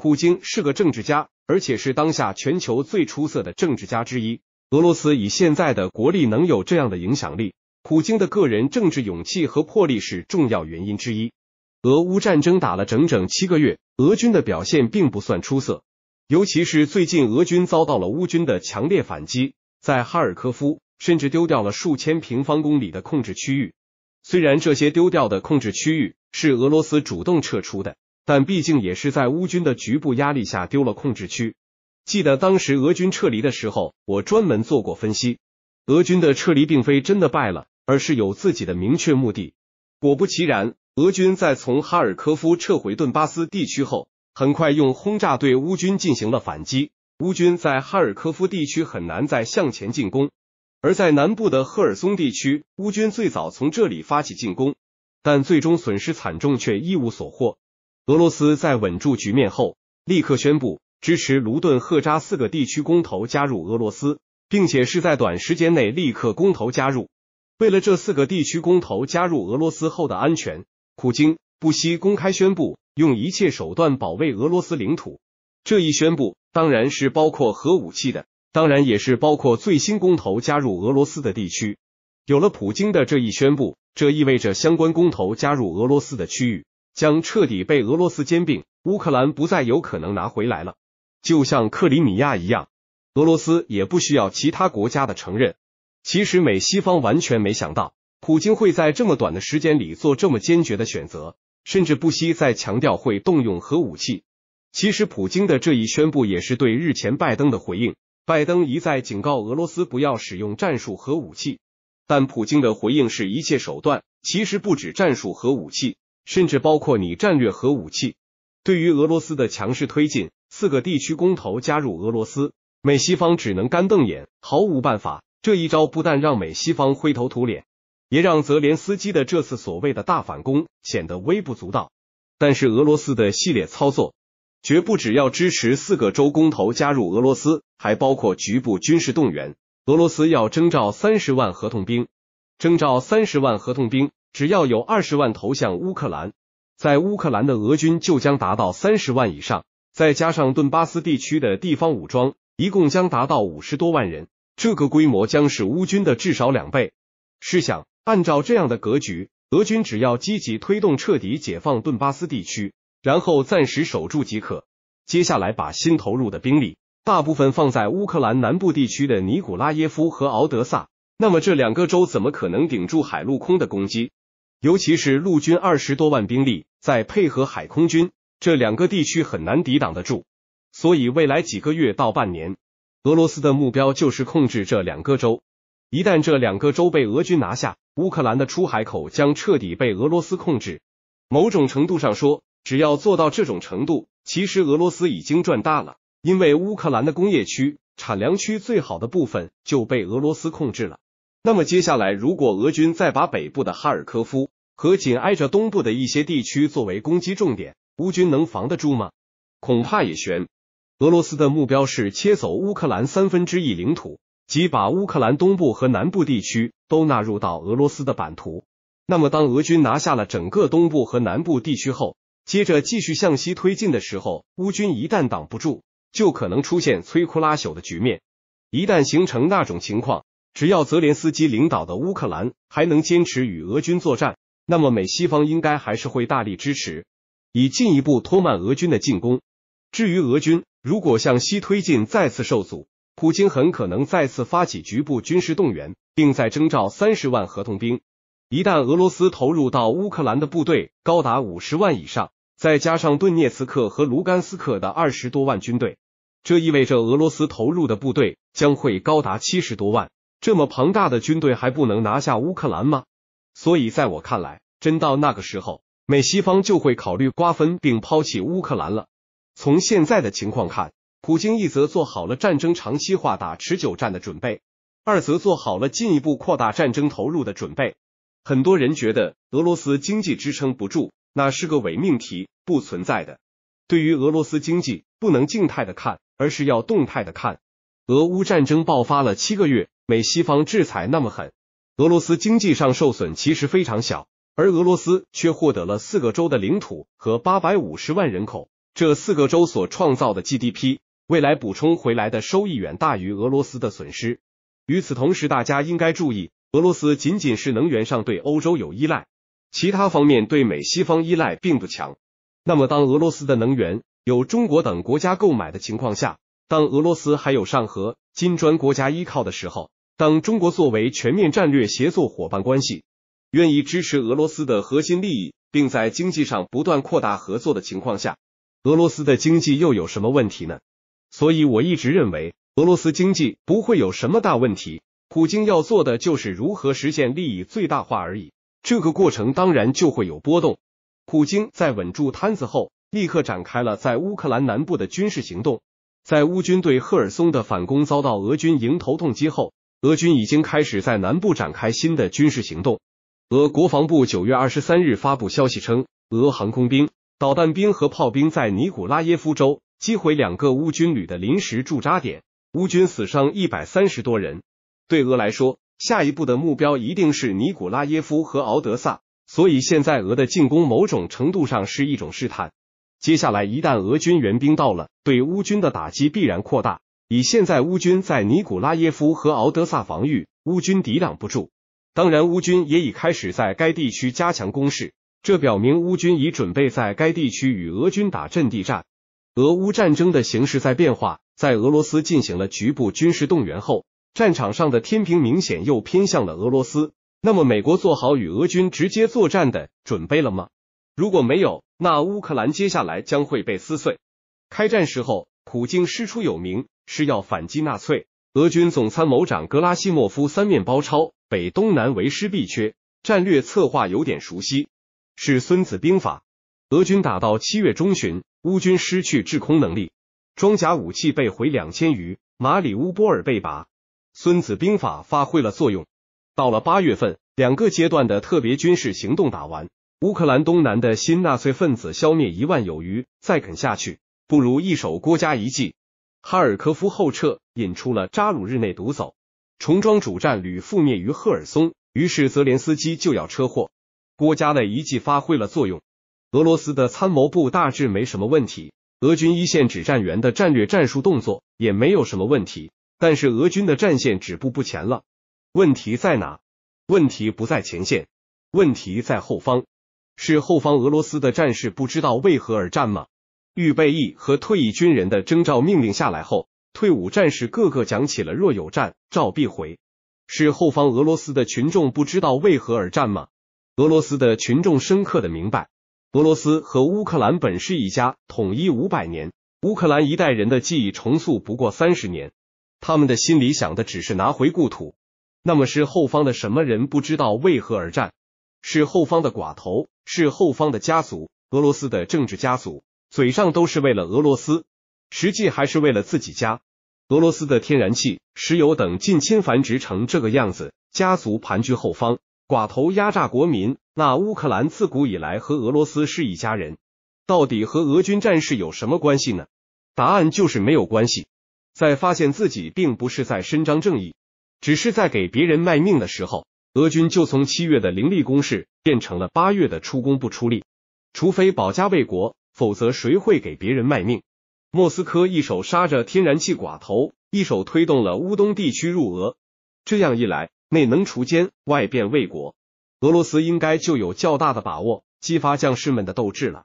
普京是个政治家，而且是当下全球最出色的政治家之一。俄罗斯以现在的国力能有这样的影响力，普京的个人政治勇气和魄力是重要原因之一。俄乌战争打了整整七个月，俄军的表现并不算出色，尤其是最近俄军遭到了乌军的强烈反击，在哈尔科夫甚至丢掉了数千平方公里的控制区域。虽然这些丢掉的控制区域是俄罗斯主动撤出的。但毕竟也是在乌军的局部压力下丢了控制区。记得当时俄军撤离的时候，我专门做过分析，俄军的撤离并非真的败了，而是有自己的明确目的。果不其然，俄军在从哈尔科夫撤回顿巴斯地区后，很快用轰炸对乌军进行了反击。乌军在哈尔科夫地区很难再向前进攻，而在南部的赫尔松地区，乌军最早从这里发起进攻，但最终损失惨重，却一无所获。俄罗斯在稳住局面后，立刻宣布支持卢顿、赫扎四个地区公投加入俄罗斯，并且是在短时间内立刻公投加入。为了这四个地区公投加入俄罗斯后的安全，普京不惜公开宣布用一切手段保卫俄罗斯领土。这一宣布当然是包括核武器的，当然也是包括最新公投加入俄罗斯的地区。有了普京的这一宣布，这意味着相关公投加入俄罗斯的区域。将彻底被俄罗斯兼并，乌克兰不再有可能拿回来了，就像克里米亚一样，俄罗斯也不需要其他国家的承认。其实，美西方完全没想到，普京会在这么短的时间里做这么坚决的选择，甚至不惜在强调会动用核武器。其实，普京的这一宣布也是对日前拜登的回应。拜登一再警告俄罗斯不要使用战术核武器，但普京的回应是一切手段，其实不止战术核武器。甚至包括你战略核武器，对于俄罗斯的强势推进，四个地区公投加入俄罗斯，美西方只能干瞪眼，毫无办法。这一招不但让美西方灰头土脸，也让泽连斯基的这次所谓的大反攻显得微不足道。但是俄罗斯的系列操作，绝不只要支持四个州公投加入俄罗斯，还包括局部军事动员，俄罗斯要征召三十万合同兵，征召三十万合同兵。只要有二十万投向乌克兰，在乌克兰的俄军就将达到三十万以上，再加上顿巴斯地区的地方武装，一共将达到五十多万人。这个规模将是乌军的至少两倍。试想，按照这样的格局，俄军只要积极推动彻底解放顿巴斯地区，然后暂时守住即可，接下来把新投入的兵力大部分放在乌克兰南部地区的尼古拉耶夫和敖德萨，那么这两个州怎么可能顶住海陆空的攻击？尤其是陆军二十多万兵力，再配合海空军，这两个地区很难抵挡得住。所以，未来几个月到半年，俄罗斯的目标就是控制这两个州。一旦这两个州被俄军拿下，乌克兰的出海口将彻底被俄罗斯控制。某种程度上说，只要做到这种程度，其实俄罗斯已经赚大了，因为乌克兰的工业区、产粮区最好的部分就被俄罗斯控制了。那么接下来，如果俄军再把北部的哈尔科夫和紧挨着东部的一些地区作为攻击重点，乌军能防得住吗？恐怕也悬。俄罗斯的目标是切走乌克兰三分之一领土，即把乌克兰东部和南部地区都纳入到俄罗斯的版图。那么，当俄军拿下了整个东部和南部地区后，接着继续向西推进的时候，乌军一旦挡不住，就可能出现摧枯拉朽的局面。一旦形成那种情况，只要泽连斯基领导的乌克兰还能坚持与俄军作战，那么美西方应该还是会大力支持，以进一步拖慢俄军的进攻。至于俄军，如果向西推进再次受阻，普京很可能再次发起局部军事动员，并再征召三十万合同兵。一旦俄罗斯投入到乌克兰的部队高达五十万以上，再加上顿涅茨克和卢甘斯克的二十多万军队，这意味着俄罗斯投入的部队将会高达七十多万。这么庞大的军队还不能拿下乌克兰吗？所以在我看来，真到那个时候，美西方就会考虑瓜分并抛弃乌克兰了。从现在的情况看，普京一则做好了战争长期化、打持久战的准备，二则做好了进一步扩大战争投入的准备。很多人觉得俄罗斯经济支撑不住，那是个伪命题，不存在的。对于俄罗斯经济，不能静态的看，而是要动态的看。俄乌战争爆发了七个月。美西方制裁那么狠，俄罗斯经济上受损其实非常小，而俄罗斯却获得了四个州的领土和八百五十万人口。这四个州所创造的 GDP，未来补充回来的收益远大于俄罗斯的损失。与此同时，大家应该注意，俄罗斯仅仅是能源上对欧洲有依赖，其他方面对美西方依赖并不强。那么，当俄罗斯的能源有中国等国家购买的情况下，当俄罗斯还有上合、金砖国家依靠的时候，当中国作为全面战略协作伙伴关系，愿意支持俄罗斯的核心利益，并在经济上不断扩大合作的情况下，俄罗斯的经济又有什么问题呢？所以，我一直认为俄罗斯经济不会有什么大问题。普京要做的就是如何实现利益最大化而已。这个过程当然就会有波动。普京在稳住摊子后，立刻展开了在乌克兰南部的军事行动。在乌军对赫尔松的反攻遭到俄军迎头痛击后，俄军已经开始在南部展开新的军事行动。俄国防部九月二十三日发布消息称，俄航空兵、导弹兵和炮兵在尼古拉耶夫州击毁两个乌军旅的临时驻扎点，乌军死伤一百三十多人。对俄来说，下一步的目标一定是尼古拉耶夫和敖德萨，所以现在俄的进攻某种程度上是一种试探。接下来，一旦俄军援兵到了，对乌军的打击必然扩大。以现在乌军在尼古拉耶夫和敖德萨防御，乌军抵挡不住。当然，乌军也已开始在该地区加强攻势，这表明乌军已准备在该地区与俄军打阵地战。俄乌战争的形势在变化，在俄罗斯进行了局部军事动员后，战场上的天平明显又偏向了俄罗斯。那么，美国做好与俄军直接作战的准备了吗？如果没有，那乌克兰接下来将会被撕碎。开战时候，普京师出有名。是要反击纳粹，俄军总参谋长格拉西莫夫三面包抄，北东南为师必缺，战略策划有点熟悉，是《孙子兵法》。俄军打到七月中旬，乌军失去制空能力，装甲武器被毁两千余，马里乌波尔被拔，《孙子兵法》发挥了作用。到了八月份，两个阶段的特别军事行动打完，乌克兰东南的新纳粹分子消灭一万有余，再啃下去，不如一手郭嘉一计。哈尔科夫后撤，引出了扎鲁日内独走，重装主战旅覆灭于赫尔松，于是泽连斯基就要车祸。郭家的遗迹发挥了作用，俄罗斯的参谋部大致没什么问题，俄军一线指战员的战略战术动作也没有什么问题，但是俄军的战线止步不前了。问题在哪？问题不在前线，问题在后方，是后方俄罗斯的战士不知道为何而战吗？预备役和退役军人的征召命令下来后，退伍战士个个讲起了“若有战，召必回”。是后方俄罗斯的群众不知道为何而战吗？俄罗斯的群众深刻的明白，俄罗斯和乌克兰本是一家，统一五百年。乌克兰一代人的记忆重塑不过三十年，他们的心里想的只是拿回故土。那么是后方的什么人不知道为何而战？是后方的寡头，是后方的家族，俄罗斯的政治家族。嘴上都是为了俄罗斯，实际还是为了自己家。俄罗斯的天然气、石油等近亲繁殖成这个样子，家族盘踞后方，寡头压榨国民。那乌克兰自古以来和俄罗斯是一家人，到底和俄军战士有什么关系呢？答案就是没有关系。在发现自己并不是在伸张正义，只是在给别人卖命的时候，俄军就从七月的凌厉攻势变成了八月的出工不出力，除非保家卫国。否则谁会给别人卖命？莫斯科一手杀着天然气寡头，一手推动了乌东地区入俄。这样一来，内能除奸，外变卫国，俄罗斯应该就有较大的把握激发将士们的斗志了。